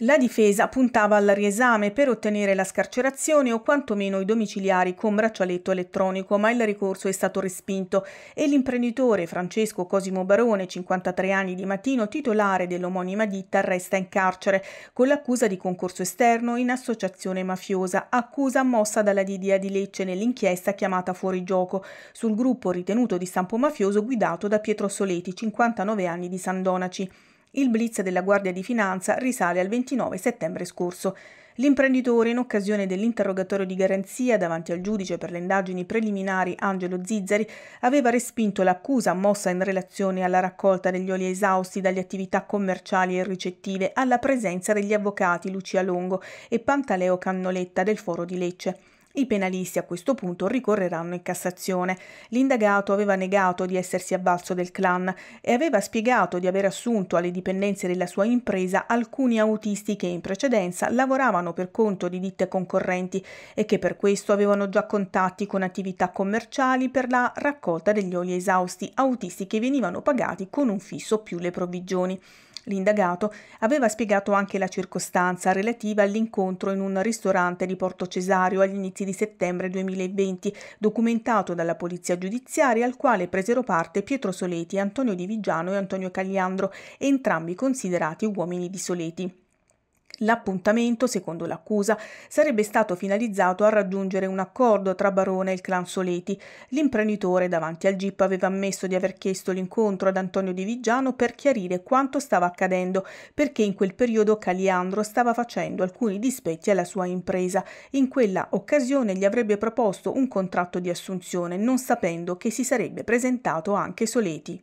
La difesa puntava al riesame per ottenere la scarcerazione o quantomeno i domiciliari con braccialetto elettronico, ma il ricorso è stato respinto e l'imprenditore Francesco Cosimo Barone, 53 anni di mattino, titolare dell'omonima ditta, resta in carcere con l'accusa di concorso esterno in associazione mafiosa, accusa mossa dalla DDA di Lecce nell'inchiesta chiamata fuori gioco sul gruppo ritenuto di stampo mafioso guidato da Pietro Soleti, 59 anni di San Donaci. Il blitz della Guardia di Finanza risale al 29 settembre scorso. L'imprenditore, in occasione dell'interrogatorio di garanzia davanti al giudice per le indagini preliminari Angelo Zizzari, aveva respinto l'accusa mossa in relazione alla raccolta degli oli esausti dalle attività commerciali e ricettive alla presenza degli avvocati Lucia Longo e Pantaleo Cannoletta del Foro di Lecce. I penalisti a questo punto ricorreranno in Cassazione. L'indagato aveva negato di essersi avvalso del clan e aveva spiegato di aver assunto alle dipendenze della sua impresa alcuni autisti che in precedenza lavoravano per conto di ditte concorrenti e che per questo avevano già contatti con attività commerciali per la raccolta degli oli esausti, autisti che venivano pagati con un fisso più le provvigioni. L'indagato aveva spiegato anche la circostanza relativa all'incontro in un ristorante di Porto Cesario agli inizi di settembre 2020, documentato dalla polizia giudiziaria al quale presero parte Pietro Soleti, Antonio Di Vigiano e Antonio Cagliandro, entrambi considerati uomini di Soleti. L'appuntamento, secondo l'accusa, sarebbe stato finalizzato a raggiungere un accordo tra Barone e il clan Soleti. L'imprenditore davanti al GIP aveva ammesso di aver chiesto l'incontro ad Antonio Di Vigiano per chiarire quanto stava accadendo, perché in quel periodo Caliandro stava facendo alcuni dispetti alla sua impresa. In quella occasione gli avrebbe proposto un contratto di assunzione, non sapendo che si sarebbe presentato anche Soleti.